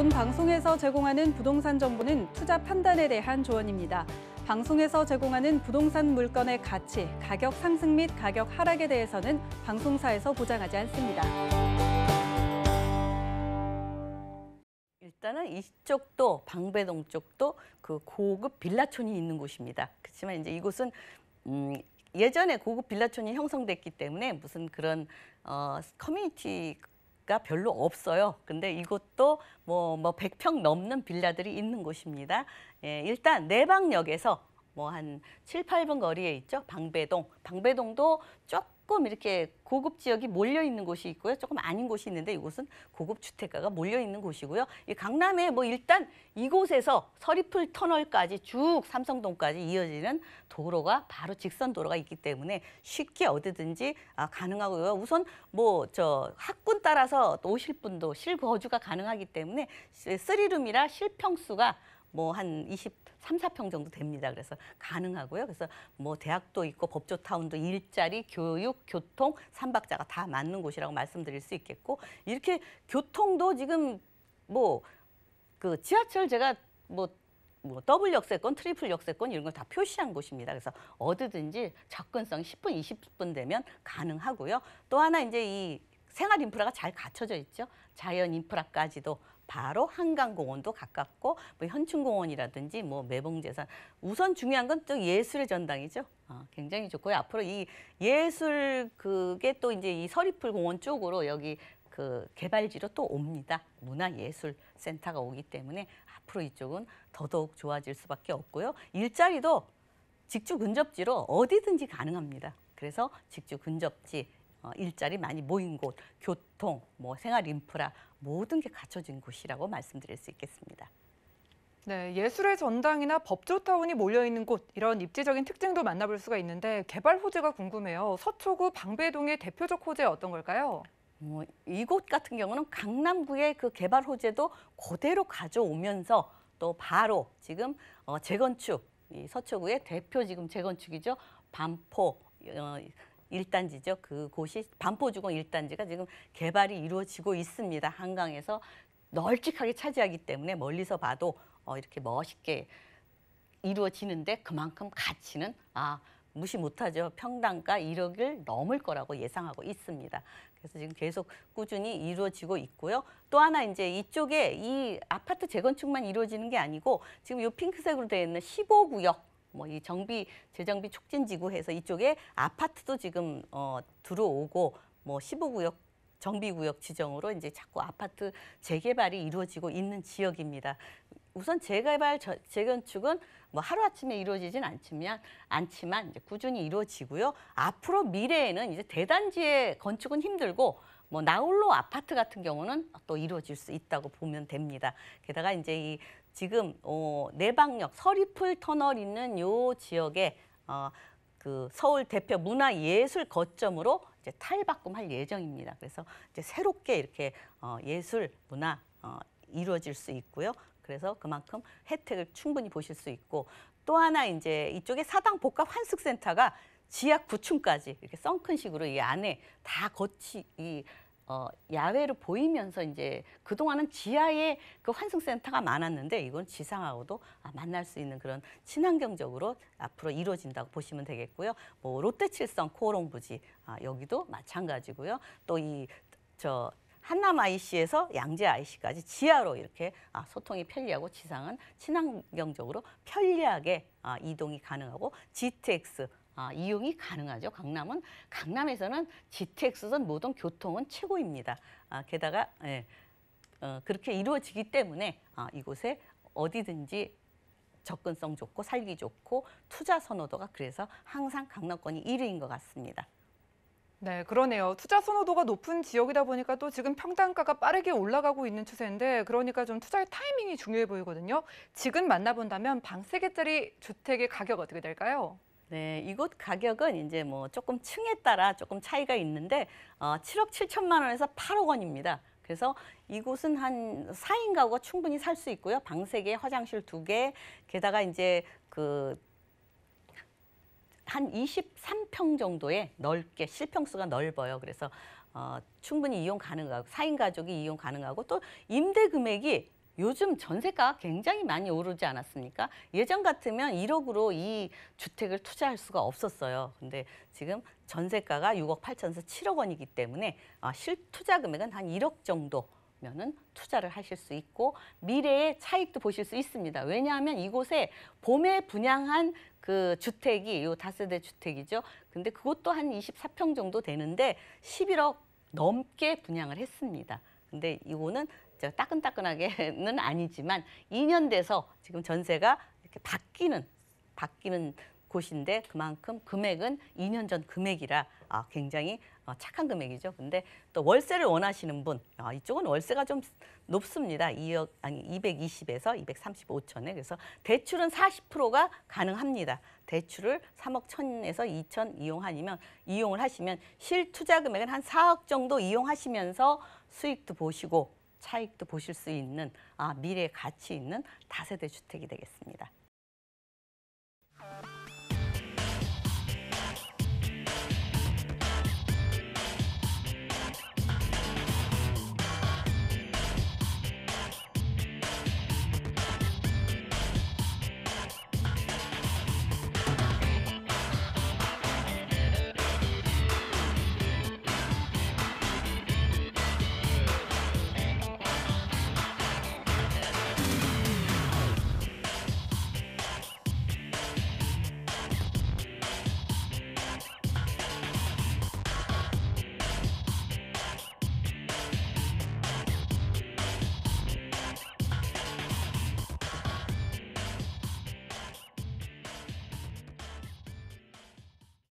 본 방송에서 제공하는 부동산 정보는 투자 판단에 대한 조언입니다. 방송에서 제공하는 부동산 물건의 가치, 가격 상승 및 가격 하락에 대해서는 방송사에서 보장하지 않습니다. 일단은 이쪽도 방배동 쪽도 그 고급 빌라촌이 있는 곳입니다. 그렇지만 이제 이곳은 음, 예전에 고급 빌라촌이 형성됐기 때문에 무슨 그런 어, 커뮤니티 가 별로 없어요. 근데 이곳도 뭐, 뭐 100평 넘는 빌라들이 있는 곳입니다. 예, 일단 내방역에서 뭐 한 7, 8분 거리에 있죠. 방배동. 방배동도 조금 조금 이렇게 고급 지역이 몰려 있는 곳이 있고요. 조금 아닌 곳이 있는데 이곳은 고급 주택가가 몰려 있는 곳이고요. 이 강남에 뭐 일단 이곳에서 서리풀 터널까지 쭉 삼성동까지 이어지는 도로가 바로 직선 도로가 있기 때문에 쉽게 어디든지 아, 가능하고요. 우선 뭐 저 학군 따라서 또 오실 분도 실거주가 가능하기 때문에 쓰리룸이라 실평수가 뭐한 20, 3, 4평 정도 됩니다. 그래서 가능하고요. 그래서 뭐 대학도 있고 법조타운도 일자리, 교육, 교통, 삼박자가 다 맞는 곳이라고 말씀드릴 수 있겠고 이렇게 교통도 지금 뭐 그 지하철 제가 뭐뭐 뭐 더블 역세권, 트리플 역세권 이런 걸 다 표시한 곳입니다. 그래서 어디든지 접근성 10분, 20분 되면 가능하고요. 또 하나 이제 이 생활 인프라가 잘 갖춰져 있죠. 자연 인프라까지도 바로 한강공원도 가깝고 뭐 현충공원이라든지 뭐 매봉재산 우선 중요한 건 또 예술의 전당이죠. 아, 굉장히 좋고요. 앞으로 이 예술 그게 또 이제 이 서리풀 공원 쪽으로 여기 그 개발지로 또 옵니다. 문화예술센터가 오기 때문에 앞으로 이쪽은 더더욱 좋아질 수밖에 없고요. 일자리도 직주 근접지로 어디든지 가능합니다. 그래서 직주 근접지 어, 일자리 많이 모인 곳, 교통, 뭐 생활 인프라 모든 게 갖춰진 곳이라고 말씀드릴 수 있겠습니다. 네, 예술의 전당이나 법조타운이 몰려있는 곳, 이런 입지적인 특징도 만나볼 수가 있는데 개발 호재가 궁금해요. 서초구 방배동의 대표적 호재 어떤 걸까요? 뭐 이곳 같은 경우는 강남구의 그 개발 호재도 그대로 가져오면서 또 바로 지금 어, 재건축, 이 서초구의 대표 지금 재건축이죠. 반포, 어, 일단지죠. 그곳이 반포주공 일단지가 지금 개발이 이루어지고 있습니다. 한강에서 널찍하게 차지하기 때문에 멀리서 봐도 어, 이렇게 멋있게 이루어지는데 그만큼 가치는 아 무시 못하죠. 평당가 1억을 넘을 거라고 예상하고 있습니다. 그래서 지금 계속 꾸준히 이루어지고 있고요. 또 하나 이제 이쪽에 이 아파트 재건축만 이루어지는 게 아니고 지금 이 핑크색으로 되어 있는 15구역 뭐이 정비 재정비 촉진 지구에서 이쪽에 아파트도 지금 어 들어오고 뭐 15구역 정비구역 지정으로 이제 자꾸 아파트 재개발이 이루어지고 있는 지역입니다. 우선 재개발 저, 재건축은 뭐 하루아침에 이루어지진 않지만 않지만 이제 꾸준히 이루어지고요. 앞으로 미래에는 이제 대단지의 건축은 힘들고 뭐 나홀로 아파트 같은 경우는 또 이루어질 수 있다고 보면 됩니다. 게다가 이제 이 지금 어, 내방역 서리풀 터널 있는 요 지역에 어, 그 서울 대표 문화예술 거점으로 이제 탈바꿈할 예정입니다. 그래서 이제 새롭게 이렇게 어, 예술 문화 어, 이루어질 수 있고요. 그래서 그만큼 혜택을 충분히 보실 수 있고 또 하나 이제 이쪽에 사당 복합 환숙센터가 지하 9층까지 이렇게 썬큰식으로 이 안에 다 거치 이 어, 야외로 보이면서 이제 그동안은 지하에 그 환승센터가 많았는데 이건 지상하고도 아, 만날 수 있는 그런 친환경적으로 앞으로 이루어진다고 보시면 되겠고요. 뭐 롯데칠성 코오롱 부지 아, 여기도 마찬가지고요. 또 이 저 한남 IC에서 양재 IC까지 지하로 이렇게 아, 소통이 편리하고 지상은 친환경적으로 편리하게 아, 이동이 가능하고 GTX 아, 이용이 가능하죠. 강남은 강남에서는 GTX든 모든 교통은 최고입니다. 아, 게다가 예, 어, 그렇게 이루어지기 때문에 아, 이곳에 어디든지 접근성 좋고 살기 좋고 투자 선호도가 그래서 항상 강남권이 1위인 것 같습니다. 네, 그러네요. 투자 선호도가 높은 지역이다 보니까 또 지금 평당가가 빠르게 올라가고 있는 추세인데 그러니까 좀 투자의 타이밍이 중요해 보이거든요. 지금 만나본다면 방 세개짜리 주택의 가격 어떻게 될까요? 네, 이곳 가격은 이제 뭐 조금 층에 따라 조금 차이가 있는데 어, 7억 7천만 원에서 8억 원입니다. 그래서 이곳은 한 4인 가구가 충분히 살 수 있고요. 방 3개, 화장실 2개, 게다가 이제 그한 23평 정도의 넓게 실평수가 넓어요. 그래서 어, 충분히 이용 가능하고 4인 가족이 이용 가능하고 또 임대 금액이 요즘 전세가 굉장히 많이 오르지 않았습니까? 예전 같으면 1억으로 이 주택을 투자할 수가 없었어요. 근데 지금 전세가가 6억 8천에서 7억 원이기 때문에 아, 실 투자 금액은 한 1억 정도 면은 투자를 하실 수 있고 미래의 차익도 보실 수 있습니다. 왜냐하면 이곳에 봄에 분양한 그 주택이 요 다세대 주택이죠. 근데 그것도 한 24평 정도 되는데 11억 넘게 분양을 했습니다. 근데 이거는 따끈따끈하게는 아니지만 2년 돼서 지금 전세가 이렇게 바뀌는 바뀌는 곳인데 그만큼 금액은 2년 전 금액이라 아, 굉장히 어, 착한 금액이죠. 근데 또 월세를 원하시는 분, 아, 이쪽은 월세가 좀 높습니다. 2억 아니 220에서 235천에 그래서 대출은 40%가 가능합니다. 대출을 3억 1천에서 2천 이용하면 이용을 하시면 실투자 금액은 한 4억 정도 이용하시면서 수익도 보시고 차익도 보실 수 있는 아, 미래 가치 있는 다세대 주택이 되겠습니다.